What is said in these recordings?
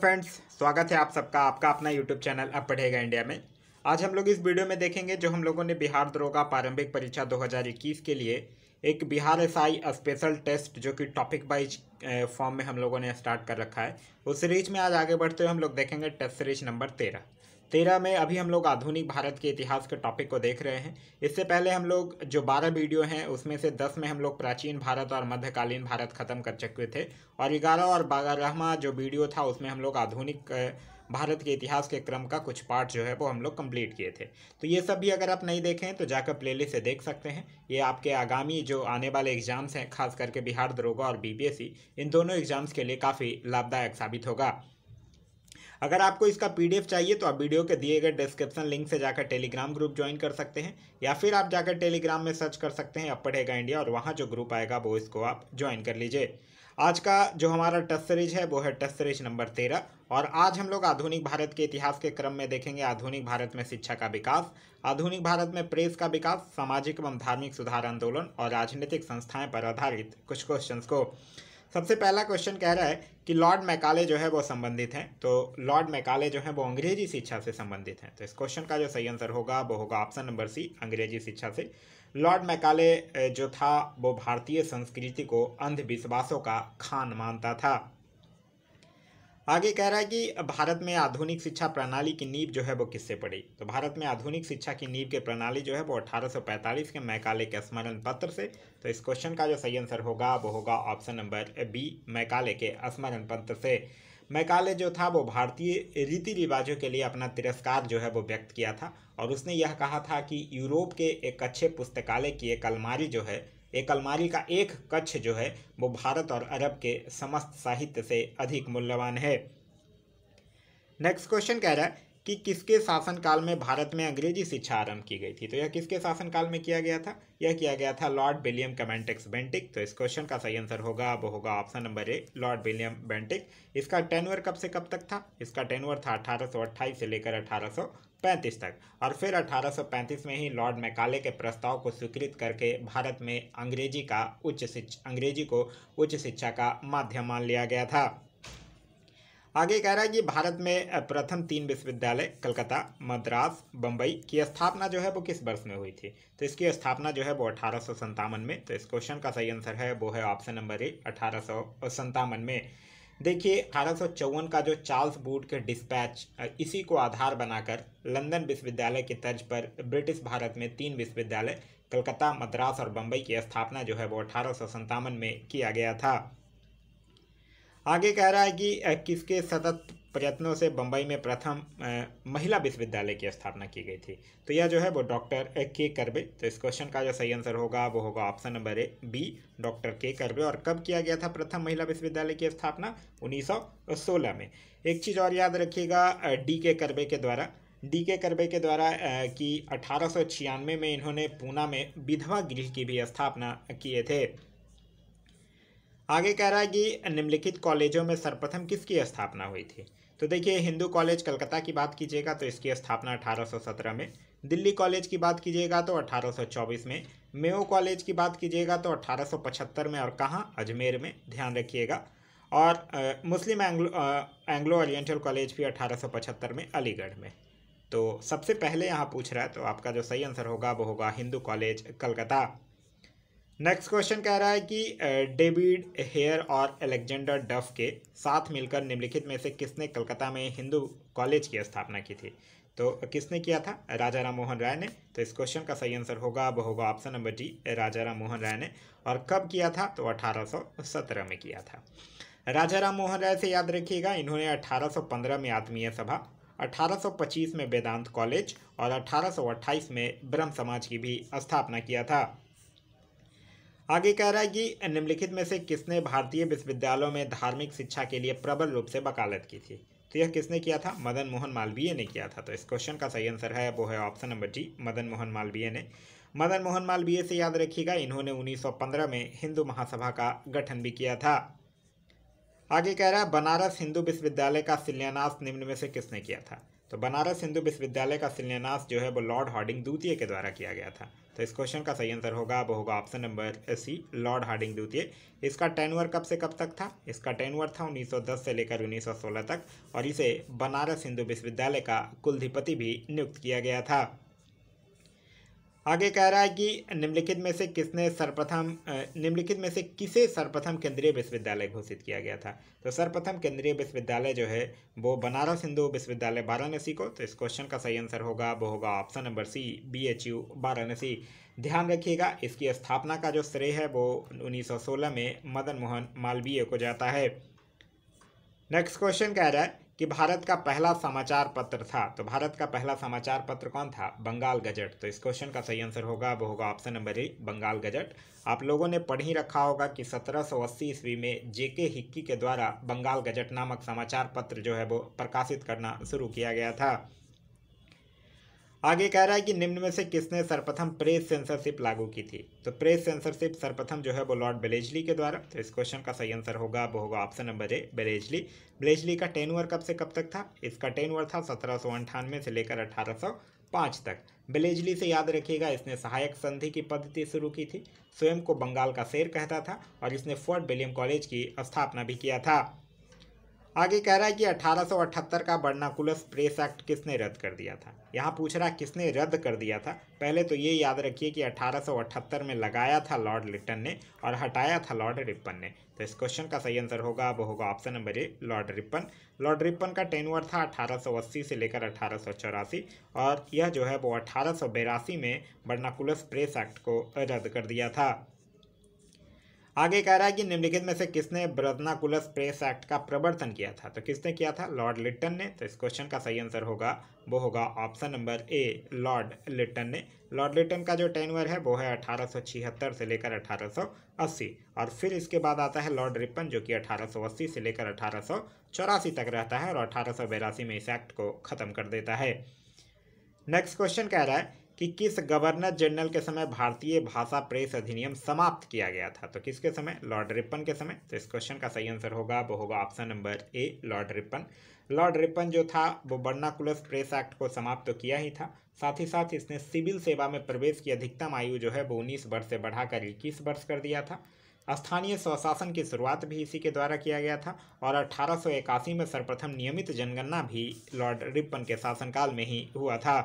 friends स्वागत है आप सबका आपका अपना यूट्यूब चैनल अब पढ़ेगा इंडिया में आज हम लोग इस वीडियो में देखेंगे जो हम लोगों ने बिहार दरोगा प्रारंभिक परीक्षा 2021 के लिए एक Bihar S I special test जो कि टॉपिक वाइज फॉर्म में हम लोगों ने स्टार्ट कर रखा है उस सीरीज में आज आगे बढ़ते हुए हम लोग देखेंगे टेस्ट सीरीज नंबर तेरह तेरह में अभी हम लोग आधुनिक भारत के इतिहास के टॉपिक को देख रहे हैं इससे पहले हम लोग जो बारह वीडियो हैं उसमें से दस में हम लोग प्राचीन भारत और मध्यकालीन भारत खत्म कर चुके थे और ग्यारह और बारहवा जो वीडियो था उसमें हम लोग आधुनिक भारत के इतिहास के क्रम का कुछ पार्ट जो है वो हम लोग कंप्लीट किए थे तो ये सब भी अगर आप नहीं देखें तो जाकर प्ले से देख सकते हैं ये आपके आगामी जो आने वाले एग्जाम्स हैं खास करके बिहार दरोगा और बी e, इन दोनों एग्जाम्स के लिए काफ़ी लाभदायक साबित होगा अगर आपको इसका पीडीएफ चाहिए तो आप वीडियो के दिए गए डिस्क्रिप्शन लिंक से जाकर टेलीग्राम ग्रुप ज्वाइन कर सकते हैं या फिर आप जाकर टेलीग्राम में सर्च कर सकते हैं अब पढ़ेगा इंडिया और वहाँ जो ग्रुप आएगा वो इसको आप ज्वाइन कर लीजिए आज का जो हमारा टच सीरीज है वो है टच सीरीज नंबर तेरह और आज हम लोग आधुनिक भारत के इतिहास के क्रम में देखेंगे आधुनिक भारत में शिक्षा का विकास आधुनिक भारत में प्रेस का विकास सामाजिक एवं धार्मिक सुधार आंदोलन और राजनीतिक संस्थाएं पर आधारित कुछ क्वेश्चंस को सबसे पहला क्वेश्चन कह रहा है कि लॉर्ड मैकाले जो है वो संबंधित हैं तो लॉर्ड मैकाले जो है वो अंग्रेजी शिक्षा से संबंधित हैं तो इस क्वेश्चन का जो सही आंसर होगा वो होगा ऑप्शन नंबर सी अंग्रेजी शिक्षा से लॉर्ड मैकाले जो था वो भारतीय संस्कृति को अंधविश्वासों का खान मानता था आगे कह रहा है कि भारत में आधुनिक शिक्षा प्रणाली की नींव जो है वो किससे पड़ी तो भारत में आधुनिक शिक्षा की नींव के प्रणाली जो है वो 1845 के मैकाले के स्मरण पत्र से तो इस क्वेश्चन का जो सही आंसर होगा वो होगा ऑप्शन नंबर बी मैकाले के स्मरण पत्र से मैकाले जो था वो भारतीय रीति रिवाजों के लिए अपना तिरस्कार जो है वो व्यक्त किया था और उसने यह कहा था कि यूरोप के एक अच्छे पुस्तकालय की एक अलमारी जो है एक अलमारी का एक कच्छ जो है वो भारत और अरब के समस्त साहित्य से अधिक मूल्यवान है नेक्स्ट क्वेश्चन कह रहा है कि किसके शासनकाल में भारत में अंग्रेजी शिक्षा आरंभ की गई थी तो यह किसके शासनकाल में किया गया था यह किया गया था लॉर्ड विलियम कमेंटिक्स बेंटिक तो इस क्वेश्चन का सही आंसर होगा वो होगा option number A Lord William Bentinck इसका टेनवर कब से कब तक था इसका टेनवर था अठारह से लेकर अठारह पैंतीस तक और फिर 1835 में ही लॉर्ड मैकाले के प्रस्ताव को स्वीकृत करके भारत में अंग्रेजी का उच्च शिक्षा अंग्रेजी को उच्च शिक्षा का माध्यम मान लिया गया था आगे कह रहा है कि भारत में प्रथम तीन विश्वविद्यालय कलकत्ता मद्रास बम्बई की स्थापना जो है वो किस वर्ष में हुई थी तो इसकी स्थापना जो है वो अठारह में तो इस क्वेश्चन का सही आंसर है वो है ऑप्शन नंबर ए अठारह में देखिए अठारह का जो चार्ल्स बूट के डिस्पैच इसी को आधार बनाकर लंदन विश्वविद्यालय के तर्ज पर ब्रिटिश भारत में तीन विश्वविद्यालय कलकत्ता मद्रास और बम्बई की स्थापना जो है वो अठारह में किया गया था आगे कह रहा है कि किसके सतत प्रयत्नों से बम्बई में प्रथम महिला विश्वविद्यालय की स्थापना की गई थी तो यह जो है वो डॉक्टर के करबे तो इस क्वेश्चन का जो सही आंसर होगा वो होगा option number A B doctor के करबे और कब किया गया था प्रथम महिला विश्वविद्यालय की स्थापना 1916 में एक चीज़ और याद रखिएगा डी के करबे के द्वारा डी के करबे के द्वारा कि अठारह में इन्होंने पूना में विधवा गृह की भी स्थापना किए थे आगे कह रहा है कि निम्नलिखित कॉलेजों में सर्वप्रथम किसकी स्थापना हुई थी तो देखिए हिंदू कॉलेज कलकत्ता की बात कीजिएगा तो इसकी स्थापना 1817 में दिल्ली कॉलेज की बात कीजिएगा तो 1824 में मेयो कॉलेज की बात कीजिएगा तो 1875 में और कहाँ अजमेर में ध्यान रखिएगा और आ, मुस्लिम एंग्लो आ, एंग्लो ओरिएंटल कॉलेज भी 1875 में अलीगढ़ में तो सबसे पहले यहाँ पूछ रहा है तो आपका जो सही आंसर होगा वो होगा Hindu college Calcutta next question कह रहा है कि डेविड हेयर और एलेक्जेंडर डफ के साथ मिलकर निम्नलिखित में से किसने कलकत्ता में हिंदू कॉलेज की स्थापना की थी तो किसने किया था राजा राम मोहन राय ने तो इस क्वेश्चन का सही आंसर होगा अब होगा option number D Raja Ram Mohan Roy ने और कब किया था तो 1817 में किया था राजा राम मोहन राय से याद रखिएगा इन्होंने 1815 में आत्मीय सभा 1825 में वेदांत कॉलेज और 1828 में ब्रह्म समाज की भी स्थापना किया था आगे कह रहा है कि निम्नलिखित में से किसने भारतीय विश्वविद्यालयों में धार्मिक शिक्षा के लिए प्रबल रूप से वकालत की थी तो यह किसने किया था मदन मोहन मालवीय ने किया था तो इस क्वेश्चन का सही आंसर है वो है option number D Madan Mohan Malaviya ने मदन मोहन मालवीय से याद रखिएगा इन्होंने 1915 में हिंदू महासभा का गठन भी किया था आगे कह रहा है बनारस हिंदू विश्वविद्यालय का शिलान्यास निम्न में से किसने किया था तो बनारस हिंदू विश्वविद्यालय का शिलान्यास जो है वो लॉर्ड हॉर्डिंग द्वितीय के द्वारा किया गया था तो इस क्वेश्चन का सही आंसर होगा अब होगा option number C Lord Hardinge द्वितीय इसका टेनवर कब से कब तक था इसका टेनवर था 1910 से लेकर 1916 तक और इसे बनारस हिंदू विश्वविद्यालय का कुलधिपति भी नियुक्त किया गया था आगे कह रहा है कि निम्नलिखित में से किसने सर्वप्रथम निम्नलिखित में से किसे सर्वप्रथम केंद्रीय विश्वविद्यालय घोषित किया गया था तो सर्वप्रथम केंद्रीय विश्वविद्यालय जो है वो बनारस हिंदू विश्वविद्यालय वाराणसी को तो इस क्वेश्चन का सही आंसर होगा वो होगा option number C B H U Varanasi ध्यान रखिएगा इसकी स्थापना का जो श्रेय है वो उन्नीस में मदन मोहन मालवीय को जाता है नेक्स्ट क्वेश्चन कह रहा है कि भारत का पहला समाचार पत्र था तो भारत का पहला समाचार पत्र कौन था बंगाल गजट तो इस क्वेश्चन का सही आंसर होगा वो होगा option number A Bengal gazette आप लोगों ने पढ़ ही रखा होगा कि 1780 ईस्वी में जेके हिक्की के द्वारा बंगाल गजट नामक समाचार पत्र जो है वो प्रकाशित करना शुरू किया गया था आगे कह रहा है कि निम्न में से किसने सर्वप्रथम प्रेस सेंसरशिप लागू की थी तो प्रेस सेंसरशिप सर्वप्रथम जो है वो लॉर्ड बेलेजली के द्वारा तो इस क्वेश्चन का सही आंसर होगा वो होगा ऑप्शन नंबर ए बेलेजली बेलेजली का टेनवर कब से कब तक था इसका टेनवर था सत्रह से लेकर अठारह तक बेलेजली से याद रखिएगा इसने सहायक संधि की पद्धति शुरू की थी स्वयं को बंगाल का शेर कहता था और इसने फोर्ट विलियम कॉलेज की स्थापना भी किया था आगे कह रहा है कि 1878 का बर्नाकुलस प्रेस एक्ट किसने रद्द कर दिया था यहाँ पूछ रहा है किसने रद्द कर दिया था पहले तो ये याद रखिए कि 1878 में लगाया था लॉर्ड लिटन ने और हटाया था लॉर्ड रिपन ने तो इस क्वेश्चन का सही आंसर होगा वो होगा option number A Lord Ripon Lord Ripon का टेनवर था 1880 से लेकर अठारह और यह जो है वो अठारह में बर्नाकुलस प्रेस एक्ट को रद्द कर दिया था आगे कह रहा है कि निम्नलिखित में से किसने ब्रजनाकुलस प्रेस एक्ट का प्रवर्तन किया था तो किसने किया था लॉर्ड लिट्टन ने तो इस क्वेश्चन का सही आंसर होगा वो होगा option number A Lord Lytton ने लॉर्ड लिट्टन का जो टेनवर है वो है अठारह से लेकर 1880 और फिर इसके बाद आता है लॉर्ड रिपन जो कि 1880 से लेकर अठारह तक रहता है और अठारह में इस एक्ट को ख़त्म कर देता है नेक्स्ट क्वेश्चन कह रहा है कि किस गवर्नर जनरल के समय भारतीय भाषा प्रेस अधिनियम समाप्त किया गया था तो किसके समय लॉर्ड रिपन के समय तो इस क्वेश्चन का सही आंसर होगा वो होगा option number A Lord Ripon Lord Ripon जो था वो बर्नाकुलस प्रेस एक्ट को समाप्त तो किया ही था साथ ही साथ इसने सिविल सेवा में प्रवेश की अधिकतम आयु जो है वो उन्नीस वर्ष से बढ़ाकर इक्कीस वर्ष कर दिया था स्थानीय स्वशासन की शुरुआत भी इसी के द्वारा किया गया था और अठारह में सर्वप्रथम नियमित जनगणना भी लॉर्ड रिपन के शासनकाल में ही हुआ था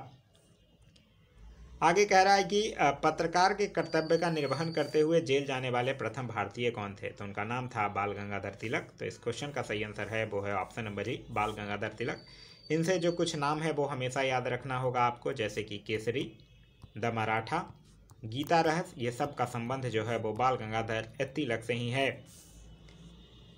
आगे कह रहा है कि पत्रकार के कर्तव्य का निर्वहन करते हुए जेल जाने वाले प्रथम भारतीय कौन थे तो उनका नाम था बाल गंगाधर तिलक तो इस क्वेश्चन का सही आंसर है वो है ऑप्शन नंबर ही बाल गंगाधर तिलक इनसे जो कुछ नाम है वो हमेशा याद रखना होगा आपको जैसे कि केसरी द मराठा गीता रहस्य ये सब का संबंध जो है वो बाल गंगाधर तिलक से ही है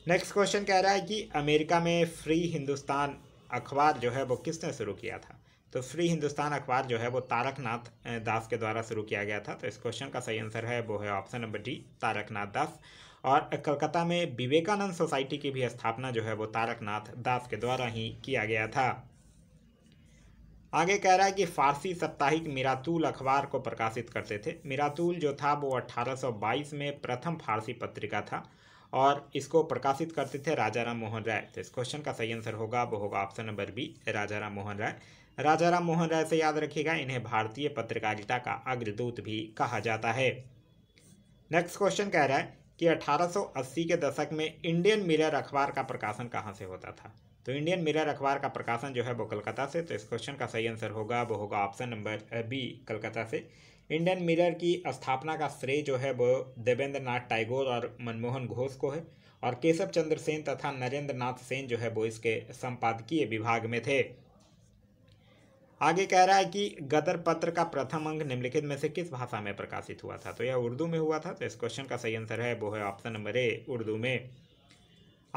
नेक्स्ट क्वेश्चन कह रहा है कि अमेरिका में फ्री हिंदुस्तान अखबार जो है वो किसने शुरू किया था तो फ्री हिंदुस्तान अखबार जो है वो तारकनाथ दास के द्वारा शुरू किया गया था तो इस क्वेश्चन का सही आंसर है वो है option number D Taraknath Das और कलकत्ता में विवेकानंद सोसाइटी की भी स्थापना जो है वो तारकनाथ दास के द्वारा ही किया गया था आगे कह रहा है कि फारसी साप्ताहिक मिरातुल अखबार को प्रकाशित करते थे मिरातुल जो था वो 1822 में प्रथम फारसी पत्रिका था और इसको प्रकाशित करते थे राजा राम मोहन राय तो इस क्वेश्चन का सही आंसर होगा वो होगा option number B Raja Ram Mohan Roy Raja Ram Mohan Roy से याद रखिएगा इन्हें भारतीय पत्रकारिता का अग्रदूत भी कहा जाता है नेक्स्ट क्वेश्चन कह रहा है कि 1880 के दशक में इंडियन मिरर अखबार का प्रकाशन कहाँ से होता था तो इंडियन मिरर अखबार का प्रकाशन जो है वो कलकत्ता से तो इस क्वेश्चन का सही आंसर होगा वो होगा ऑप्शन नंबर बी कलकत्ता से इंडियन मिरर की स्थापना का श्रेय जो है वो देवेंद्र नाथ टैगोर और मनमोहन घोष को है और केशव चंद्र सेन तथा नरेंद्र नाथ सेन जो है वो इसके संपादकीय विभाग में थे आगे कह रहा है कि गदर पत्र का प्रथम अंग निम्नलिखित में से किस भाषा में प्रकाशित हुआ था तो यह उर्दू में हुआ था तो इस क्वेश्चन का सही आंसर है वो है ऑप्शन नंबर ए उर्दू में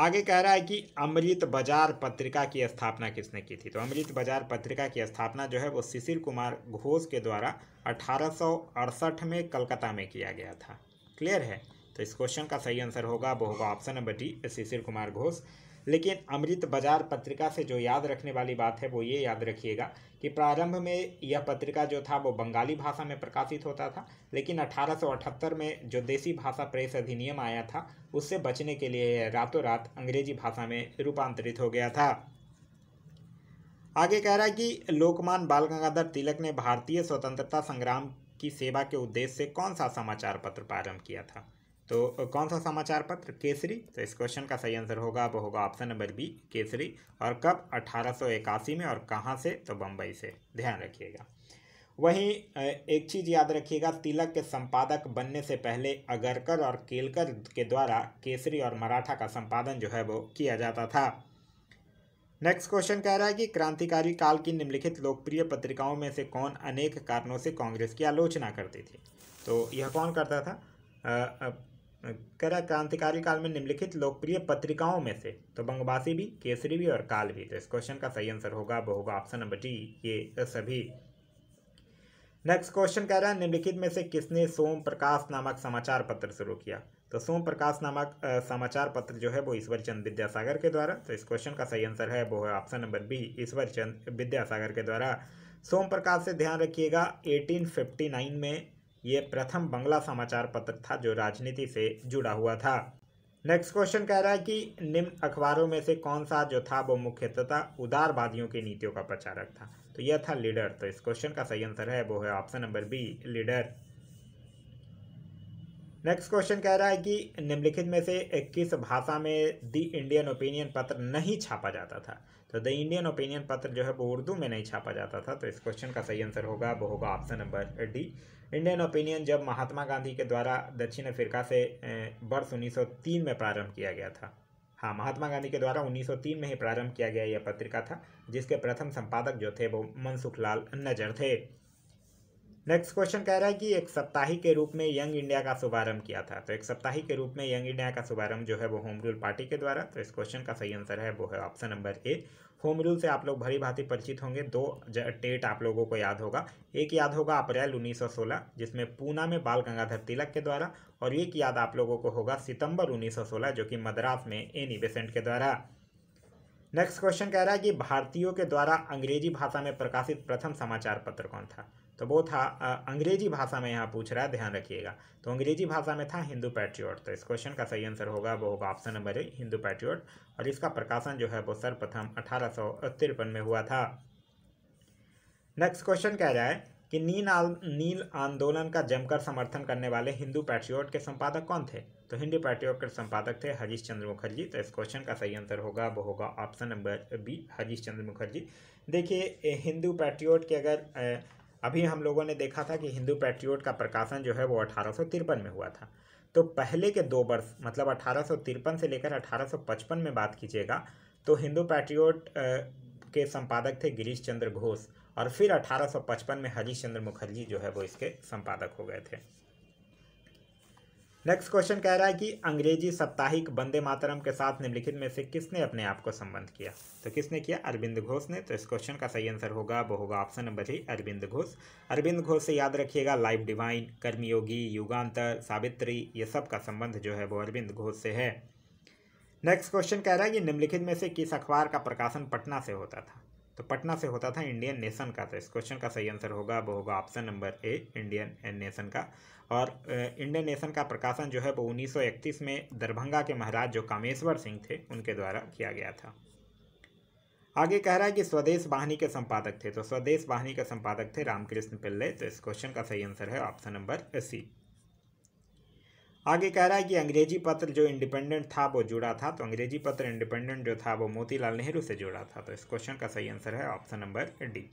आगे कह रहा है कि अमृत बाजार पत्रिका की स्थापना किसने की थी तो अमृत बाजार पत्रिका की स्थापना जो है वो शिशिर कुमार घोष के द्वारा अठारह में कलकत्ता में किया गया था क्लियर है तो इस क्वेश्चन का सही आंसर होगा वो होगा option number D Shishir Kumar Ghosh लेकिन अमृत बाजार पत्रिका से जो याद रखने वाली बात है वो ये याद रखिएगा कि प्रारंभ में यह पत्रिका जो था वो बंगाली भाषा में प्रकाशित होता था लेकिन 1878 में जो देसी भाषा प्रेस अधिनियम आया था उससे बचने के लिए रातों रात अंग्रेजी भाषा में रूपांतरित हो गया था आगे कह रहा है कि लोकमान बाल गंगाधर तिलक ने भारतीय स्वतंत्रता संग्राम की सेवा के उद्देश्य से कौन सा समाचार पत्र प्रारंभ किया था तो कौन सा समाचार पत्र केसरी तो इस क्वेश्चन का सही आंसर होगा वो होगा ऑप्शन नंबर बी केसरी और कब अठारह में और कहाँ से तो बम्बई से ध्यान रखिएगा वहीं एक चीज़ याद रखिएगा तिलक के संपादक बनने से पहले अगरकर और केलकर के द्वारा केसरी और मराठा का संपादन जो है वो किया जाता था नेक्स्ट क्वेश्चन कह रहा है कि क्रांतिकारी काल की निम्नलिखित लोकप्रिय पत्रिकाओं में से कौन अनेक कारणों से कांग्रेस की आलोचना करती थी तो यह कौन करता था कह रहा क्रांतिकारी काल में निम्नलिखित लोकप्रिय पत्रिकाओं में से तो बंगवासी भी केसरी भी और काल भी तो इस क्वेश्चन का सही आंसर होगा वो होगा ऑप्शन नंबर डी ये सभी नेक्स्ट क्वेश्चन कह रहा है निम्नलिखित में से किसने सोम प्रकाश नामक समाचार पत्र शुरू किया तो सोम प्रकाश नामक समाचार पत्र जो है वो ईश्वर चंद विद्यासागर के द्वारा तो इस क्वेश्चन का सही आंसर है वो है option number B Ishwar Chandra Vidyasagar के द्वारा सोम प्रकाश से ध्यान रखिएगा 1859 में ये प्रथम बंगला समाचार पत्र था जो राजनीति से जुड़ा हुआ था नेक्स्ट क्वेश्चन कह रहा है कि निम्न अखबारों में से कौन सा जो था वो मुख्यतः उदारवादियों की नीतियों का प्रचारक था तो यह था लीडर तो इस क्वेश्चन का सही आंसर है वो है option number B leader next question कह रहा है कि निम्नलिखित में से किस भाषा में द इंडियन ओपिनियन पत्र नहीं छापा जाता था तो द इंडियन ओपिनियन पत्र जो है वो उर्दू में नहीं छापा जाता था तो इस क्वेश्चन का सही आंसर होगा वो होगा option number D Indian opinion जब महात्मा गांधी के द्वारा दक्षिण अफ्रीका से वर्ष 1903 में प्रारंभ किया गया था हाँ महात्मा गांधी के द्वारा 1903 में ही प्रारंभ किया गया यह पत्रिका था जिसके प्रथम संपादक जो थे वो मनसुख लाल नजर थे नेक्स्ट क्वेश्चन कह रहा है कि एक सप्ताही के रूप में यंग इंडिया का शुभारंभ किया था तो एक सप्ताही के रूप में यंग इंडिया का शुभारंभ जो है वो होम रूल पार्टी के द्वारा तो इस क्वेश्चन का सही आंसर है वो है option number A home rule से आप लोग भरी भांति परिचित होंगे दो डेट आप लोगों को याद होगा एक याद होगा अप्रैल 1916 जिसमें पूना में बाल गंगाधर तिलक के द्वारा और एक याद आप लोगों को होगा सितंबर 1916 जो कि मद्रास में एनी बेसेंट के द्वारा नेक्स्ट क्वेश्चन कह रहा है कि भारतीयों के द्वारा अंग्रेजी भाषा में प्रकाशित प्रथम समाचार पत्र कौन था तो वो था अंग्रेजी भाषा में यहाँ पूछ रहा है ध्यान रखिएगा तो अंग्रेजी भाषा में था हिंदू पैट्रियोट तो इस क्वेश्चन का सही आंसर होगा वो होगा option number A Hindu patriot और इसका प्रकाशन जो है वो सर्वप्रथम अठारह में हुआ था नेक्स्ट क्वेश्चन कह रहा है कि नील नील आंदोलन का जमकर समर्थन करने वाले हिंदू पैट्रियोट के संपादक कौन थे तो हिंदू पैट्रियोट के संपादक थे हरीश चंद्र मुखर्जी तो इस क्वेश्चन का सही आंसर होगा वो होगा option number B Harish Chandra Mukherjee देखिए हिंदू पैट्रियोट के अगर अभी हम लोगों ने देखा था कि हिंदू पैट्रियोट का प्रकाशन जो है वो अठारह में हुआ था तो पहले के दो वर्ष मतलब अठारह से लेकर अठारह में बात कीजिएगा तो हिंदू पैट्रियोट के संपादक थे गिरीश चंद्र घोष और फिर 1855 में हरीश चंद्र मुखर्जी जो है वो इसके संपादक हो गए थे नेक्स्ट क्वेश्चन कह रहा है कि अंग्रेजी साप्ताहिक वंदे मातरम के साथ निम्नलिखित में से किसने अपने आप को संबंध किया तो किसने किया अरविंद घोष ने तो इस क्वेश्चन का सही आंसर होगा वो होगा ऑप्शन नंबर ही अरविंद घोष अरविंद घोष से याद रखिएगा लाइफ डिवाइन कर्मयोगी युगांतर सावित्री ये सब का संबंध जो है वो अरविंद घोष से है नेक्स्ट क्वेश्चन कह रहा है कि निम्नलिखित में से किस अखबार का प्रकाशन पटना से होता था तो पटना से होता था इंडियन नेशन का तो इस क्वेश्चन का सही आंसर होगा वो होगा option number A Indian nation का और इंडियन नेशन का प्रकाशन जो है वो 1931 में दरभंगा के महाराज जो कामेश्वर सिंह थे उनके द्वारा किया गया था आगे कह रहा है कि स्वदेश वाहिनी के संपादक थे तो स्वदेश वाहिनी के संपादक थे रामकृष्ण पिल्ले तो इस क्वेश्चन का सही आंसर है ऑप्शन नंबर सी आगे कह रहा है कि अंग्रेजी पत्र जो इंडिपेंडेंट था वो जुड़ा था तो अंग्रेजी पत्र इंडिपेंडेंट जो था वो मोतीलाल नेहरू से जुड़ा था तो इस क्वेश्चन का सही आंसर है ऑप्शन नंबर डी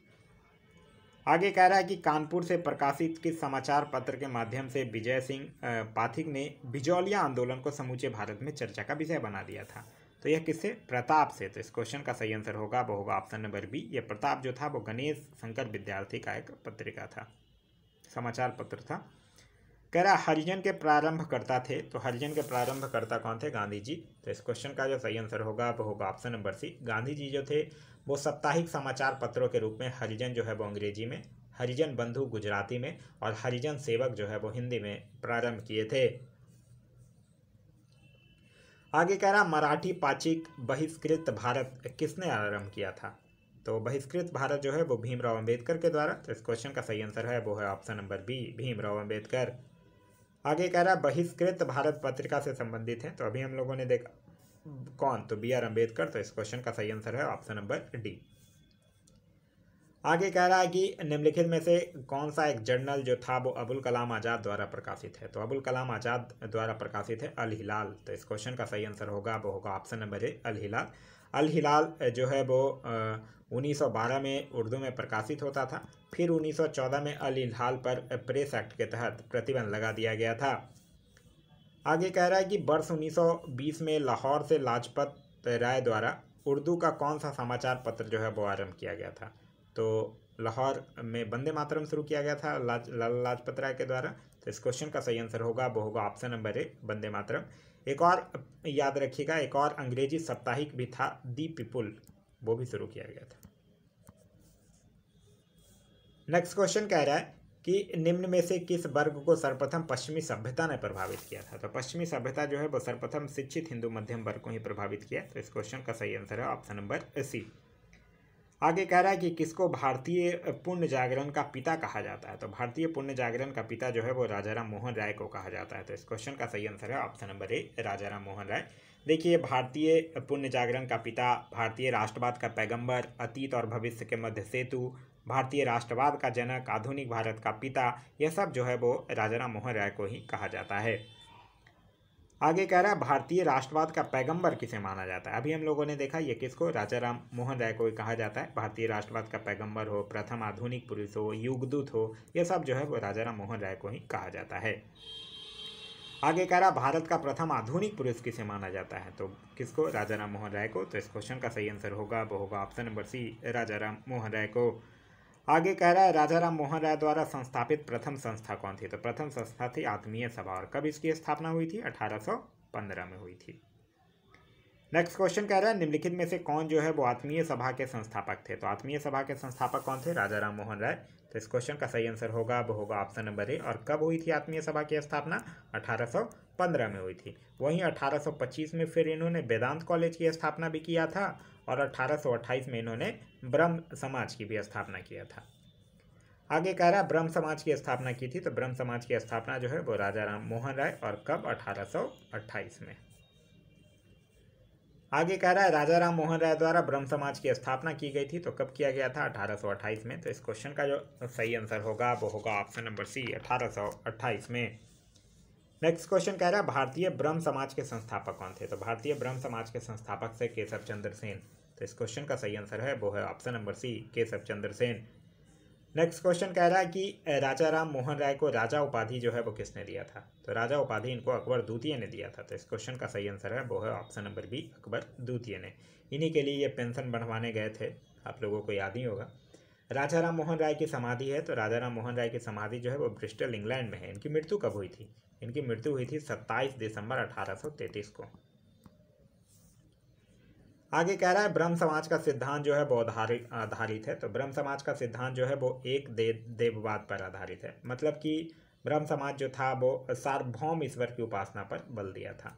आगे कह रहा है कि कानपुर से प्रकाशित किस समाचार पत्र के माध्यम से विजय सिंह पाथिक ने बिजौलिया आंदोलन को समूचे भारत में चर्चा का विषय बना दिया था तो यह किससे प्रताप से तो इस क्वेश्चन का सही आंसर होगा वो होगा ऑप्शन नंबर बी यह प्रताप जो था वो गणेश शंकर विद्यार्थी का एक पत्रिका था समाचार पत्र था कह रहा हरिजन के प्रारंभकर्ता थे तो हरिजन के प्रारंभकर्ता कौन थे गांधी जी तो इस क्वेश्चन का जो सही आंसर होगा वो होगा option number C Gandhi ji जो थे वो साप्ताहिक समाचार पत्रों के रूप में हरिजन जो है वो अंग्रेजी में हरिजन बंधु गुजराती में और हरिजन सेवक जो है वो हिंदी में प्रारंभ किए थे आगे कह रहा मराठी पाचिक बहिष्कृत भारत किसने आरंभ किया था तो बहिष्कृत भारत जो है वो भीमराव अंबेडकर के द्वारा तो इस क्वेश्चन का सही आंसर है वो है option number B Bhimrao Ambedkar आगे कह रहा है बहिष्कृत भारत पत्रिका से संबंधित है तो अभी हम लोगों ने देखा कौन तो बी आर अम्बेडकर तो इस क्वेश्चन का सही आंसर है ऑप्शन नंबर डी आगे कह रहा है कि निम्नलिखित में से कौन सा एक जर्नल जो था वो अबुल कलाम आज़ाद द्वारा प्रकाशित है तो अबुल कलाम आज़ाद द्वारा प्रकाशित है अल हिलाल तो इस क्वेश्चन का सही आंसर होगा वो होगा ऑप्शन नंबर ए अल हिलाल अल हिलाल जो है वो आ, 1912 में उर्दू में प्रकाशित होता था फिर 1914 में अली इलाहाल पर प्रेस एक्ट के तहत प्रतिबंध लगा दिया गया था आगे कह रहा है कि वर्ष 1920 में लाहौर से लाजपत राय द्वारा उर्दू का कौन सा समाचार पत्र जो है वो आरम्भ किया गया था तो लाहौर में वंदे मातरम शुरू किया गया था लाज लाजपत राय के द्वारा तो इस क्वेश्चन का सही आंसर होगा वो होगा ऑप्शन नंबर ए वंदे मातरम एक और याद रखिएगा एक और अंग्रेजी साप्ताहिक भी था दी पीपुल वो भी शुरू किया गया था नेक्स्ट क्वेश्चन कह रहा है कि निम्न में से किस वर्ग को सर्वप्रथम पश्चिमी सभ्यता ने प्रभावित किया था तो पश्चिमी सभ्यता जो है वो सर्वप्रथम शिक्षित हिंदू मध्यम वर्ग को ही प्रभावित किया तो इस क्वेश्चन का सही आंसर है ऑप्शन नंबर सी आगे कह रहा है कि किसको भारतीय पुण्य जागरण का पिता कहा जाता है तो भारतीय पुण्य जागरण का पिता जो है वो राजा राम मोहन राय को कहा जाता है तो इस क्वेश्चन का सही आंसर है option number A Raja Ram Mohan Roy देखिए भारतीय पुण्य जागरण का पिता भारतीय राष्ट्रवाद का पैगंबर अतीत और भविष्य के मध्य सेतु भारतीय राष्ट्रवाद का जनक आधुनिक भारत का पिता यह सब जो है वो राजा राम मोहन राय को ही कहा जाता है आगे कह रहा है भारतीय राष्ट्रवाद का पैगंबर किसे माना जाता है अभी हम लोगों ने देखा ये किसको राजा राम मोहन राय को ही कहा जाता है भारतीय राष्ट्रवाद का पैगंबर हो प्रथम आधुनिक पुरुष हो युगदूत हो यह सब जो है वो राजा राम मोहन राय को ही कहा जाता है आगे कह रहा भारत का प्रथम आधुनिक पुरुष किसे माना जाता है तो किसको राजा राम मोहन राय को तो इस क्वेश्चन का सही आंसर होगा वो होगा option number C Raja Ram Mohan Roy को आगे कह रहा है राजा राम मोहन राय द्वारा संस्थापित प्रथम संस्था कौन थी तो प्रथम संस्था थी आत्मीय सभा और कब इसकी स्थापना हुई थी 1815 में हुई थी नेक्स्ट क्वेश्चन कह रहा है निम्नलिखित में से कौन जो है वो आत्मीय सभा के संस्थापक थे तो आत्मीय सभा के संस्थापक कौन थे राजा राम मोहन राय तो इस क्वेश्चन का सही आंसर होगा अब होगा ऑप्शन नंबर ए और कब हुई थी आत्मीय सभा की स्थापना 1815 में हुई थी वहीं 1825 में फिर इन्होंने वेदांत कॉलेज की स्थापना भी किया था और 1828 में इन्होंने ब्रह्म समाज की भी स्थापना किया था आगे कह रहा ब्रह्म समाज की स्थापना की थी तो ब्रह्म समाज की स्थापना जो है वो राजा राम मोहन राय और कब अठारह में आगे कह रहा है राजा राम मोहन राय द्वारा ब्रह्म समाज की स्थापना की गई थी तो कब किया गया था 1828 में तो इस क्वेश्चन का जो सही आंसर होगा वो होगा ऑप्शन नंबर सी 1828 में नेक्स्ट क्वेश्चन कह रहा है भारतीय ब्रह्म समाज के संस्थापक कौन थे तो भारतीय ब्रह्म समाज के संस्थापक थे केशव चंद्र सेन तो इस क्वेश्चन का सही आंसर है वो है option number C Keshav Chandra Sen next question कह रहा है कि राजा राम मोहन राय को राजा उपाधि जो है वो किसने दिया था तो राजा उपाधि इनको अकबर द्वितीय ने दिया था तो इस क्वेश्चन का सही आंसर है वो है ऑप्शन नंबर बी अकबर द्वितीय ने इन्हीं के लिए ये पेंशन बनवाने गए थे आप लोगों को याद ही होगा राजा राम मोहन राय की समाधि है तो राजा राम मोहन राय की समाधि जो है वो ब्रिस्टल इंग्लैंड में है इनकी मृत्यु कब हुई थी इनकी मृत्यु हुई थी सत्ताईस दिसंबर अठारह को आगे कह रहा है ब्रह्म समाज का सिद्धांत जो है वो आधारित आधारित है तो ब्रह्म समाज का सिद्धांत जो है वो एक दे, देववाद पर आधारित है मतलब कि ब्रह्म समाज जो था वो सार्वभौम ईश्वर की उपासना पर बल दिया था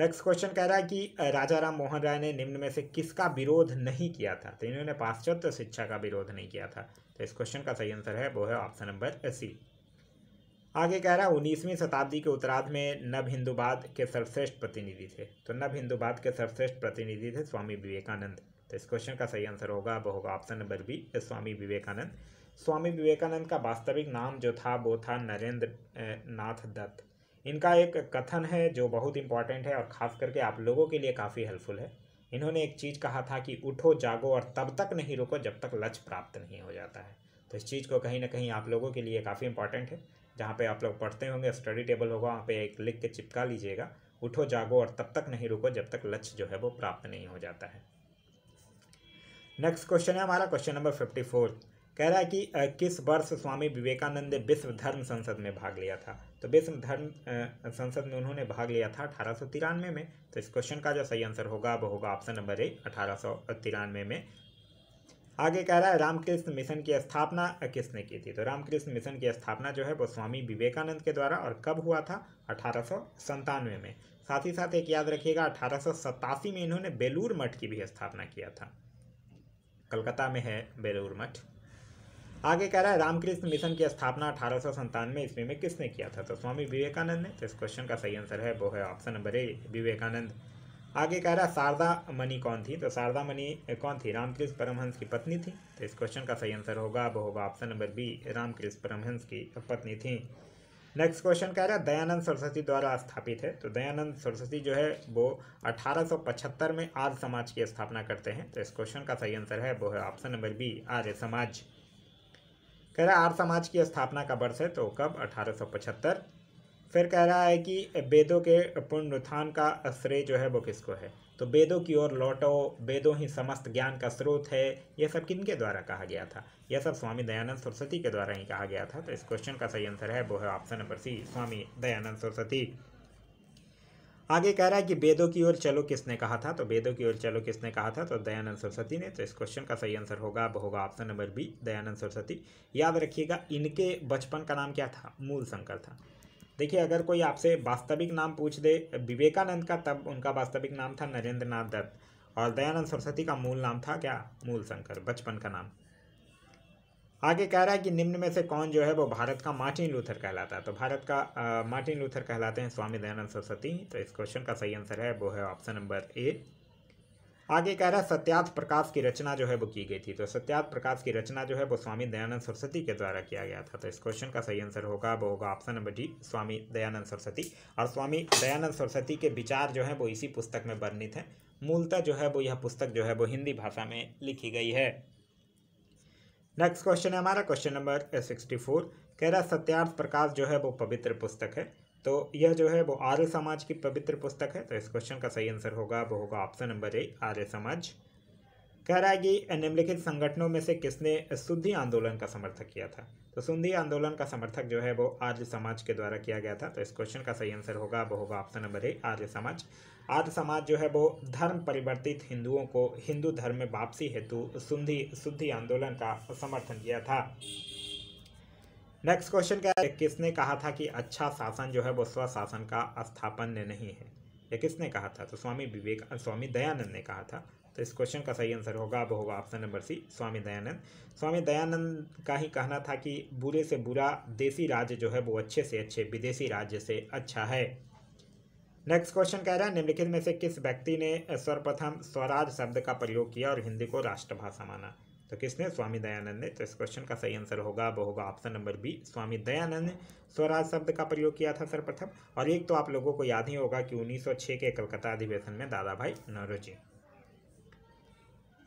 नेक्स्ट क्वेश्चन कह रहा है कि राजा राम मोहन राय ने निम्न में से किसका विरोध नहीं किया था तो इन्होंने पाश्चात्य शिक्षा का विरोध नहीं किया था तो इस क्वेश्चन का सही आंसर है वो है ऑप्शन नंबर सी आगे कह रहा है उन्नीसवीं शताब्दी के उत्तराध में नव हिंदुवाद के सर्वश्रेष्ठ प्रतिनिधि थे तो नव हिंदुवाद के सर्वश्रेष्ठ प्रतिनिधि थे स्वामी विवेकानंद तो इस क्वेश्चन का सही आंसर होगा वो होगा option number B Swami Vivekananda Swami Vivekananda का वास्तविक नाम जो था वो था नरेंद्र नाथ दत्त इनका एक कथन है जो बहुत इंपॉर्टेंट है और ख़ास करके आप लोगों के लिए काफ़ी हेल्पफुल है इन्होंने एक चीज़ कहा था कि उठो जागो और तब तक नहीं रुको जब तक लक्ष्य प्राप्त नहीं हो जाता है तो इस चीज़ को कहीं ना कहीं आप लोगों के लिए काफ़ी इंपॉर्टेंट है जहाँ पे आप लोग पढ़ते होंगे स्टडी टेबल होगा वहाँ पे एक लिख के चिपका लीजिएगा उठो जागो और तब तक नहीं रुको जब तक लक्ष्य जो है वो प्राप्त नहीं हो जाता है नेक्स्ट क्वेश्चन है हमारा क्वेश्चन नंबर फिफ्टी फोर कह रहा है कि आ, किस वर्ष स्वामी विवेकानंद ने विश्व धर्म संसद में भाग लिया था तो विश्व धर्म संसद में उन्होंने भाग लिया था अठारह में, तो इस क्वेश्चन का जो सही आंसर होगा वो होगा ऑप्शन नंबर ए अठारह में आगे कह रहा है रामकृष्ण मिशन की स्थापना किसने की थी तो रामकृष्ण मिशन की स्थापना जो है वो स्वामी विवेकानंद के द्वारा और कब हुआ था अठारह में साथ ही साथ एक याद रखिएगा अठारह में इन्होंने बेलूर मठ की भी स्थापना किया था कलकत्ता में है बेलूर मठ आगे कह रहा है रामकृष्ण मिशन की स्थापना अठारह सौ संतानवे ईस्वी में किसने किया था तो स्वामी विवेकानंद ने तो इस क्वेश्चन का सही आंसर है वो है ऑप्शन नंबर ए विवेकानंद आगे कह रहा है शारदा मणि कौन थी तो शारदा मणि कौन थी रामकृष्ण परमहंस की पत्नी थी तो इस क्वेश्चन का सही आंसर होगा वो होगा option number B Ramakrishna Paramhansa की पत्नी थी नेक्स्ट क्वेश्चन कह रहा है दयानंद सरस्वती द्वारा स्थापित है तो दयानंद सरस्वती जो है वो 1875 में आर्य समाज की स्थापना करते हैं तो इस क्वेश्चन का सही आंसर है वो है ऑप्शन नंबर बी आर्य समाज कह रहा है आर्य समाज की स्थापना का वर्ष है तो कब अठारह फिर कह रहा है कि वेदों के पुनरुत्थान का श्रेय जो है वो किसको है तो वेदों की ओर लौटो वेदों ही समस्त ज्ञान का स्रोत है यह सब किन के द्वारा कहा गया था यह सब स्वामी दयानंद सरस्वती के द्वारा ही कहा गया था तो इस क्वेश्चन का सही आंसर है वो है option number C Swami Dayanand Saraswati आगे कह रहा है कि वेदों की ओर चलो किसने कहा था तो वेदों की ओर चलो किसने कहा था तो दयानंद सरस्वती ने तो इस क्वेश्चन का सही आंसर होगा वो होगा option number B Dayanand Saraswati याद रखिएगा इनके बचपन का नाम क्या था मूल शंकर था देखिए अगर कोई आपसे वास्तविक नाम पूछ दे विवेकानंद का तब उनका वास्तविक नाम था नरेंद्र नाथ दत्त और दयानंद सरस्वती का मूल नाम था क्या मूल शंकर बचपन का नाम आगे कह रहा है कि निम्न में से कौन जो है वो भारत का मार्टिन लूथर कहलाता है तो भारत का मार्टिन लूथर कहलाते हैं स्वामी दयानंद सरस्वती तो इस क्वेश्चन का सही आंसर है वो है ऑप्शन नंबर ए आगे कह रहा है सत्यार्थ प्रकाश की रचना जो है वो की गई थी तो सत्यार्थ प्रकाश की रचना जो है वो स्वामी दयानंद सरस्वती के द्वारा किया गया था तो इस क्वेश्चन का सही आंसर होगा वो होगा option number D Swami Dayanand Saraswati और स्वामी दयानंद सरस्वती के विचार जो है वो इसी पुस्तक में वर्णित हैं मूलतः जो है वो यह पुस्तक जो है वो हिंदी भाषा में लिखी गई है नेक्स्ट क्वेश्चन है हमारा क्वेश्चन नंबर सिक्सटी फोर कह रहा सत्यार्थ प्रकाश जो है वो पवित्र पुस्तक है तो यह जो है वो आर्य समाज की पवित्र पुस्तक है तो इस क्वेश्चन का सही आंसर होगा वो होगा ऑप्शन नंबर ए आर्य समाज कह रहा है कि निम्नलिखित संगठनों में से किसने शुद्धि आंदोलन का समर्थक किया था तो सुधी आंदोलन का समर्थक जो है वो आर्य समाज के द्वारा किया गया था तो इस क्वेश्चन का सही आंसर होगा वो होगा ऑप्शन नंबर ए आर्य समाज आर्य समाज जो है वो धर्म परिवर्तित हिंदुओं को हिंदू धर्म में वापसी हेतु सुधी शुद्धि आंदोलन का समर्थन किया था नेक्स्ट क्वेश्चन क्या है किसने कहा था कि अच्छा शासन जो है वो स्वशासन का स्थापन नहीं है ये किसने कहा था तो स्वामी विवेक स्वामी दयानंद ने कहा था तो इस क्वेश्चन का सही आंसर होगा अब होगा option number C Swami Dayanand Swami Dayanand का ही कहना था कि बुरे से बुरा देसी राज्य जो है वो अच्छे से अच्छे विदेशी राज्य से अच्छा है नेक्स्ट क्वेश्चन कह रहा है निम्नलिखित में से किस व्यक्ति ने सर्वप्रथम स्वराज शब्द का प्रयोग किया और हिंदी को राष्ट्रभाषा माना तो किसने स्वामी दयानंद ने तो इस क्वेश्चन का सही आंसर होगा वो होगा option number B Swami Dayanand ने स्वराज शब्द का प्रयोग किया था सर्वप्रथम और एक तो आप लोगों को याद ही होगा कि 1906 के कलकत्ता अधिवेशन में दादा भाई नरोजी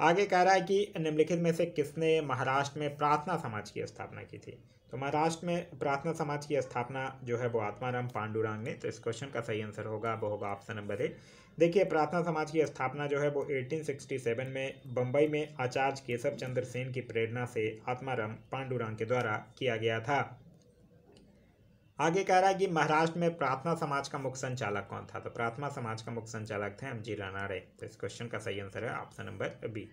आगे कह रहा है कि निम्नलिखित में से किसने महाराष्ट्र में प्रार्थना समाज की स्थापना की थी तो महाराष्ट्र में प्रार्थना समाज की स्थापना जो है वो आत्माराम पांडुरांग ने तो इस क्वेश्चन का सही आंसर होगा वो होगा ऑप्शन नंबर ए देखिए प्रार्थना समाज की स्थापना जो है वो 1867 में बम्बई में आचार्य केशव चंद्र सेन की प्रेरणा से आत्माराम पांडुराम के द्वारा किया गया था आगे कह रहा है कि महाराष्ट्र में प्रार्थना समाज का मुख्य संचालक कौन था तो प्रार्थना समाज का मुख्य संचालक थे एम जी रानाड़े तो इस क्वेश्चन का सही आंसर है ऑप्शन नंबर बी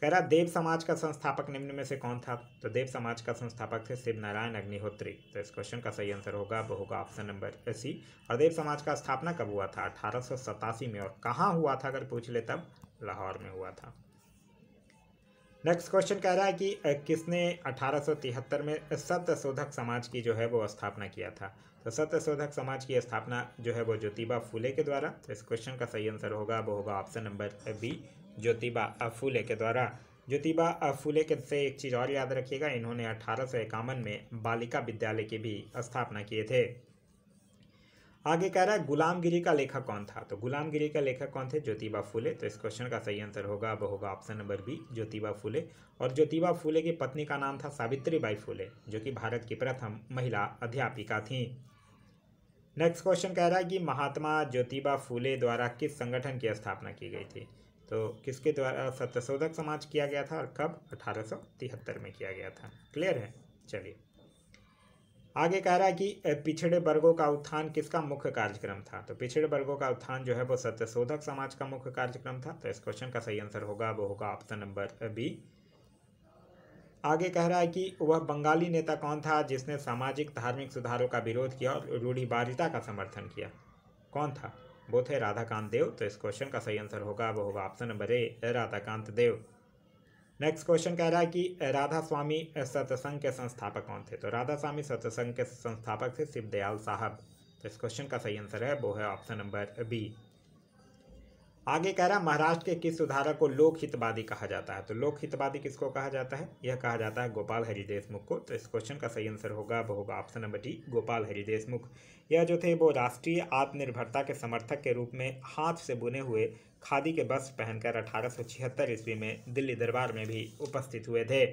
कह रहा देव समाज का संस्थापक निम्न में से कौन था तो देव समाज का संस्थापक थे शिव नारायण अग्निहोत्री तो इस क्वेश्चन का सही आंसर होगा वो होगा ऑप्शन नंबर सी और देव समाज का स्थापना कब हुआ था अठारह में और कहाँ हुआ था अगर पूछ ले तब लाहौर में हुआ था नेक्स्ट क्वेश्चन कह रहा है कि किसने अठारह में सत्य शोधक समाज की जो है वो स्थापना किया था तो सत्य शोधक समाज की स्थापना जो है वो ज्योतिबा फूले के द्वारा तो इस क्वेश्चन का सही आंसर होगा वो होगा option number B Jyotiba Phule के द्वारा ज्योतिबा फूले के से एक चीज़ और याद रखिएगा इन्होंने अठारह में बालिका विद्यालय की भी स्थापना किए थे आगे कह रहा है गुलामगिरी का लेखक कौन था तो गुलामगिरी का लेखक कौन थे ज्योतिबा फूले तो इस क्वेश्चन का सही आंसर होगा अब होगा option number B Jyotiba Phule और ज्योतिबा फूले की पत्नी का नाम था सावित्री बाई फूले जो कि भारत की प्रथम महिला अध्यापिका थी नेक्स्ट क्वेश्चन कह रहा है कि महात्मा ज्योतिबा फूले द्वारा किस संगठन की स्थापना की गई थी तो किसके द्वारा सत्यशोधक समाज किया गया था और कब अठारह में किया गया था क्लियर है चलिए आगे कह रहा है कि पिछड़े वर्गों का उत्थान किसका मुख्य कार्यक्रम था तो पिछड़े वर्गों का उत्थान जो है वो सत्यशोधक समाज का मुख्य कार्यक्रम था तो इस क्वेश्चन का सही आंसर होगा वो होगा ऑप्शन नंबर बी आगे कह रहा है कि वह बंगाली नेता कौन था जिसने सामाजिक धार्मिक सुधारों का विरोध किया और रूढ़िवादिता का समर्थन किया कौन था वो थे राधाकांत देव तो इस क्वेश्चन का सही आंसर होगा वो होगा option number A Radhakant Deb next question कह रहा है कि राधा स्वामी सत्संग के संस्थापक कौन थे तो राधा स्वामी सत्संग के संस्थापक थे शिवदयाल साहब तो इस क्वेश्चन का सही आंसर है वो है ऑप्शन नंबर बी आगे कह रहा है महाराष्ट्र के किस सुधारक को लोक हितवादी कहा जाता है तो लोक हितवादी किसको कहा जाता है यह कहा जाता है गोपाल हरि देशमुख को तो इस क्वेश्चन का सही आंसर होगा वह होगा option number D Gopal Hari Deshmukh यह जो थे वो राष्ट्रीय आत्मनिर्भरता के समर्थक के रूप में हाथ से बुने हुए खादी के बस पहनकर अठारह ईस्वी में दिल्ली दरबार में भी उपस्थित हुए थे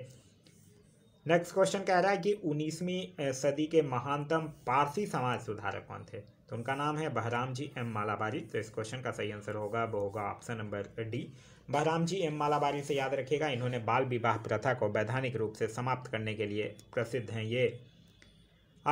नेक्स्ट क्वेश्चन कह रहा है कि उन्नीसवीं सदी के महानतम पारसी समाज सुधारक कौन थे तो उनका नाम है बहराम जी एम मालाबारी तो इस क्वेश्चन का सही आंसर होगा वो होगा option number D Behram ji M Malabari से याद रखिएगा इन्होंने बाल विवाह प्रथा को वैधानिक रूप से समाप्त करने के लिए प्रसिद्ध हैं ये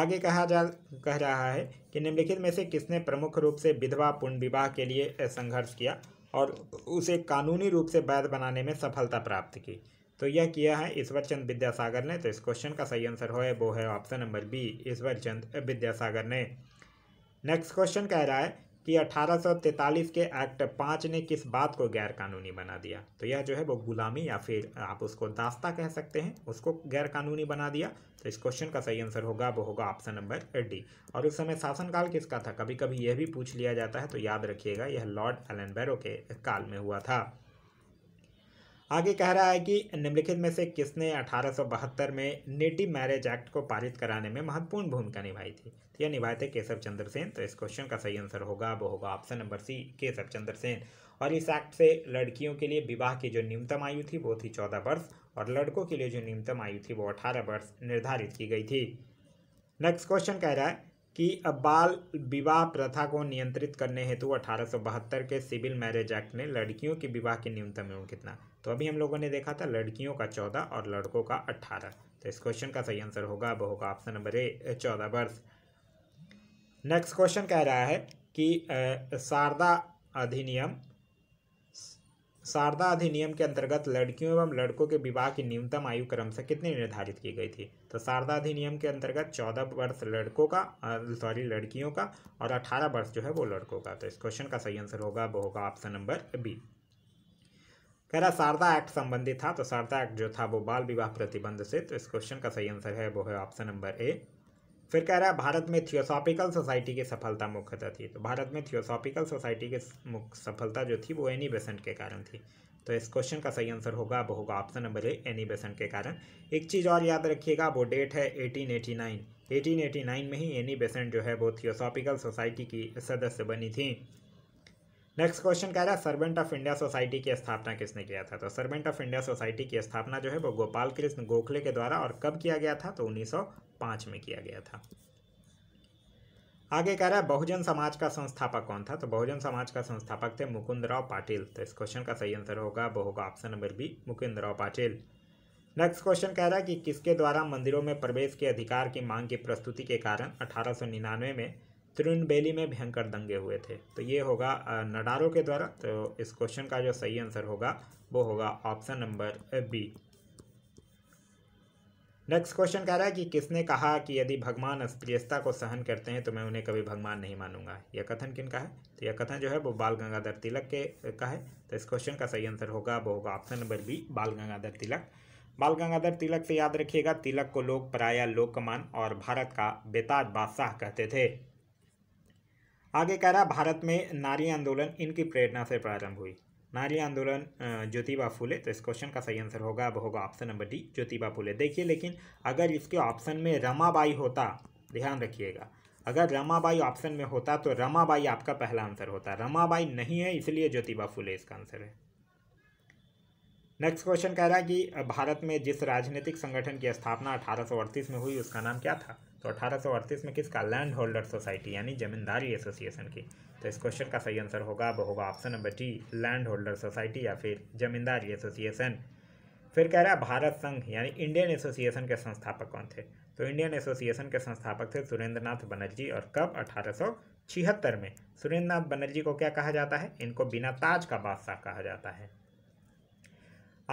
आगे कहा जा कह रहा है कि निम्नलिखित में से किसने प्रमुख रूप से विधवा पुण्य विवाह के लिए संघर्ष किया और उसे कानूनी रूप से वैध बनाने में सफलता प्राप्त की तो यह किया है ईश्वर चंद विद्यासागर ने तो इस क्वेश्चन का सही आंसर हो वो है option number B Ishwar Chandra Vidyasagar ने नेक्स्ट क्वेश्चन कह रहा है कि 1843 के एक्ट पाँच ने किस बात को गैरकानूनी बना दिया तो यह जो है वो गुलामी या फिर आप उसको दास्ता कह सकते हैं उसको गैरकानूनी बना दिया तो इस क्वेश्चन का सही आंसर होगा वो होगा ऑप्शन नंबर डी और उस समय शासनकाल किसका था कभी कभी यह भी पूछ लिया जाता है तो याद रखिएगा यह लॉर्ड एलनबेरो के काल में हुआ था आगे कह रहा है कि निम्नलिखित में से किसने 1872 में नेटिव मैरिज एक्ट को पारित कराने में महत्वपूर्ण भूमिका निभाई थी तो यह निभाए थे केशव चंद्र सेन तो इस क्वेश्चन का सही आंसर होगा वो होगा option number C Keshav Chandra Sen और इस एक्ट से लड़कियों के लिए विवाह की जो न्यूनतम आयु थी वो थी चौदह वर्ष और लड़कों के लिए जो न्यूनतम आयु थी वो अठारह वर्ष निर्धारित की गई थी नेक्स्ट क्वेश्चन कह रहा है कि अब बाल विवाह प्रथा को नियंत्रित करने हेतु अठारह के सिविल मैरिज एक्ट ने लड़कियों के विवाह की न्यूनतम उम्र कितना तो अभी हम लोगों ने देखा था लड़कियों का चौदह और लड़कों का अट्ठारह तो इस क्वेश्चन का सही आंसर होगा अब होगा ऑप्शन नंबर ए चौदह वर्ष नेक्स्ट क्वेश्चन कह रहा है कि शारदा अधिनियम शारदा अधिनियम के अंतर्गत लड़कियों एवं लड़कों के विवाह की न्यूनतम आयु क्रम से कितनी निर्धारित की गई थी तो शारदा अधिनियम के अंतर्गत चौदह वर्ष लड़कों का सॉरी लड़कियों का और अठारह वर्ष जो है वो लड़कों का तो इस क्वेश्चन का सही आंसर होगा वो होगा ऑप्शन नंबर बी कह रहा शारदा एक्ट संबंधी था तो शारदा एक्ट जो था वो बाल विवाह प्रतिबंध से तो इस क्वेश्चन का सही आंसर है वो है ऑप्शन नंबर ए फिर कह रहा है भारत में थियोसॉफिकल सोसाइटी की सफलता मुख्यतः थी तो भारत में थियोसॉफिकल सोसाइटी की सफलता जो थी वो एनी बेसेंट के कारण थी तो इस क्वेश्चन का सही आंसर होगा वो होगा option number A Annie Besant के कारण एक चीज़ और याद रखिएगा वो डेट है 1889 1889 में ही एनी बेसेंट जो है वो थियोसॉफिकल सोसाइटी की सदस्य बनी थी नेक्स्ट क्वेश्चन कह रहा है सर्वेंट ऑफ इंडिया सोसाइटी की स्थापना किसने किया था तो सर्वेंट ऑफ इंडिया सोसाइटी की स्थापना जो है वो गोपाल कृष्ण गोखले के द्वारा और कब किया गया था तो 1905 में किया गया था आगे कह रहा है बहुजन समाज का संस्थापक कौन था तो बहुजन समाज का संस्थापक थे मुकुंद राव पाटिल तो इस क्वेश्चन का सही आंसर होगा वो होगा option number B Mukund Rao Patil next question कह रहा है कि किसके द्वारा मंदिरों में प्रवेश के अधिकार की मांग की प्रस्तुति के कारण अठारह में तिरुनबेली में भयंकर दंगे हुए थे तो ये होगा नडारो के द्वारा तो इस क्वेश्चन का जो सही आंसर होगा वो होगा option number B next question कह रहा है कि किसने कहा कि यदि भगवान अस्प्रियता को सहन करते हैं तो मैं उन्हें कभी भगवान नहीं मानूंगा यह कथन किन का है तो यह कथन जो है वो बाल गंगाधर तिलक के का है तो इस क्वेश्चन का सही आंसर होगा वो होगा ऑप्शन नंबर बी बाल गंगाधर तिलक बाल गंगाधर तिलक से याद रखिएगा तिलक को लोग प्राय लोकमान और भारत का बेताज बादशाह कहते थे आगे कह रहा भारत में नारी आंदोलन इनकी प्रेरणा से प्रारंभ हुई नारी आंदोलन ज्योतिबा फूले तो इस क्वेश्चन का सही आंसर होगा अब होगा option number D Jyotiba Phule देखिए लेकिन अगर इसके ऑप्शन में रमाबाई होता ध्यान रखिएगा अगर रमाबाई ऑप्शन में होता तो रमाबाई आपका पहला आंसर होता रमाबाई नहीं है इसलिए ज्योतिबा फूले इसका आंसर है नेक्स्ट क्वेश्चन कह रहा है कि भारत में जिस राजनीतिक संगठन की स्थापना अठारह में हुई उसका नाम क्या था तो अठारह में किसका लैंड होल्डर सोसाइटी यानी जमींदारी एसोसिएशन की तो इस क्वेश्चन का सही आंसर होगा अब होगा option number D land holder society या फिर जमींदारी एसोसिएशन फिर कह रहा है भारत संघ यानी इंडियन एसोसिएशन के संस्थापक कौन थे तो इंडियन एसोसिएशन के संस्थापक थे सुरेंद्रनाथ बनर्जी और कब अठारह में सुरेंद्रनाथ बनर्जी को क्या कहा जाता है इनको बिना ताज का बादशाह कहा जाता है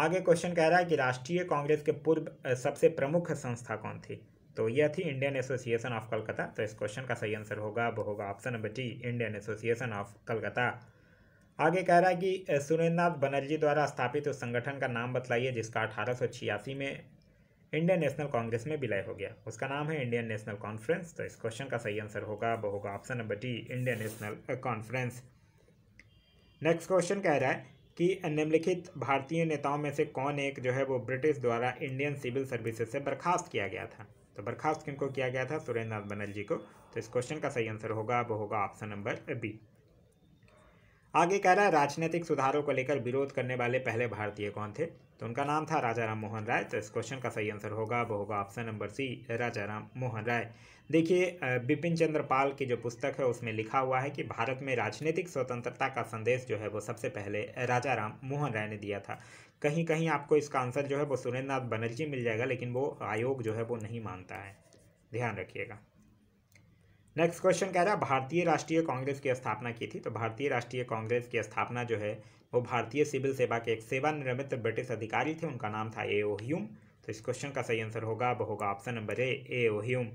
आगे क्वेश्चन कह रहा है कि राष्ट्रीय कांग्रेस के पूर्व सबसे प्रमुख संस्था कौन थी तो यह थी इंडियन एसोसिएशन ऑफ कलकत्ता तो इस क्वेश्चन का सही आंसर होगा वो होगा option number D Indian association of Calcutta आगे कह रहा है कि सुरेंद्रनाथ बनर्जी द्वारा स्थापित उस संगठन का नाम बतलाइए जिसका अठारह में इंडियन नेशनल कांग्रेस में विलय हो गया उसका नाम है इंडियन नेशनल कॉन्फ्रेंस तो इस क्वेश्चन का सही आंसर होगा वो होगा option number D Indian national conference next question कह रहा है कि निम्नलिखित भारतीय नेताओं में से कौन एक जो है वो ब्रिटिश द्वारा इंडियन सिविल सर्विसेज से बर्खास्त किया गया था तो बर्खास्त किनको किया गया था सुरेंद्र नाथ बनर्जी को तो इस क्वेश्चन का सही आंसर होगा वो होगा ऑप्शन नंबर बी आगे कह रहा है राजनीतिक सुधारों को लेकर विरोध करने वाले पहले भारतीय कौन थे तो उनका नाम था राजा राम मोहन राय तो इस क्वेश्चन का सही आंसर होगा वो होगा option number C Raja Ram Mohan Roy देखिए बिपिन चंद्र पाल की जो पुस्तक है उसमें लिखा हुआ है कि भारत में राजनीतिक स्वतंत्रता का संदेश जो है वो सबसे पहले राजा राम मोहन राय ने दिया था कहीं कहीं आपको इसका आंसर जो है वो सुरेंद्र नाथ बनर्जी मिल जाएगा लेकिन वो आयोग जो है वो नहीं मानता है ध्यान रखिएगा नेक्स्ट क्वेश्चन कह रहा है भारतीय राष्ट्रीय कांग्रेस की स्थापना की थी तो भारतीय राष्ट्रीय कांग्रेस की स्थापना जो है वो भारतीय सिविल सेवा के एक सेवानिवृत्त ब्रिटिश अधिकारी थे उनका नाम था ए ओ ह्यूम तो इस क्वेश्चन का सही आंसर होगा अब होगा option number A A O Hume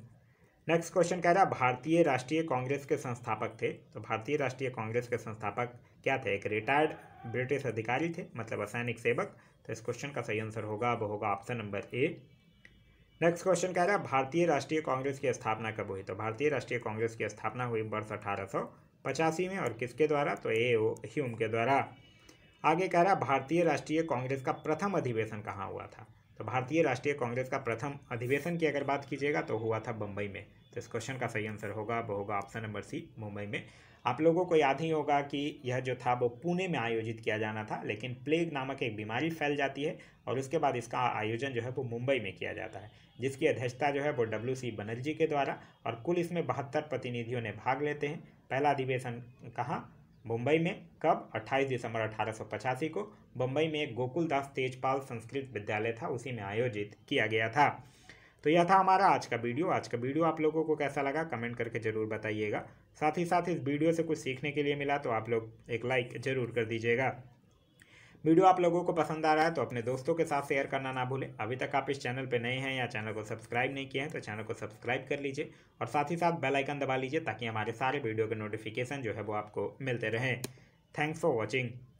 next question कह रहा है भारतीय राष्ट्रीय कांग्रेस के संस्थापक थे तो भारतीय राष्ट्रीय कांग्रेस के संस्थापक क्या थे एक रिटायर्ड ब्रिटिश अधिकारी थे मतलब असैनिक सेवक तो इस क्वेश्चन का सही आंसर होगा अब होगा option number A next question कह रहा है भारतीय राष्ट्रीय कांग्रेस की स्थापना कब हुई तो भारतीय राष्ट्रीय कांग्रेस की स्थापना हुई वर्ष अठारह में और किसके द्वारा तो ए ओ ह्यूम के द्वारा आगे कह रहा है भारतीय राष्ट्रीय कांग्रेस का प्रथम अधिवेशन कहाँ हुआ था तो भारतीय राष्ट्रीय कांग्रेस का प्रथम अधिवेशन की अगर बात कीजिएगा तो हुआ था बम्बई में तो इस क्वेश्चन का सही आंसर होगा वो होगा ऑप्शन नंबर सी मुंबई में आप लोगों को याद ही होगा कि यह जो था वो पुणे में आयोजित किया जाना था लेकिन प्लेग नामक एक बीमारी फैल जाती है और उसके बाद इसका आयोजन जो है वो मुंबई में किया जाता है जिसकी अध्यक्षता जो है वो डब्ल्यू सी बनर्जी के द्वारा और कुल इसमें बहत्तर प्रतिनिधियों ने भाग लेते हैं पहला अधिवेशन कहाँ मुंबई में कब 28 दिसंबर अठारह को मुंबई में गोकुलदास तेजपाल संस्कृत विद्यालय था उसी में आयोजित किया गया था तो यह था हमारा आज का वीडियो आज का वीडियो आप लोगों को कैसा लगा कमेंट करके ज़रूर बताइएगा साथ ही साथ इस वीडियो से कुछ सीखने के लिए मिला तो आप लोग एक लाइक ज़रूर कर दीजिएगा वीडियो आप लोगों को पसंद आ रहा है तो अपने दोस्तों के साथ शेयर करना ना भूलें अभी तक आप इस चैनल पर नए हैं या चैनल को सब्सक्राइब नहीं किए हैं तो चैनल को सब्सक्राइब कर लीजिए और साथ ही साथ बेल आइकन दबा लीजिए ताकि हमारे सारे वीडियो के नोटिफिकेशन जो है वो आपको मिलते रहें थैंक्स फॉर वॉचिंग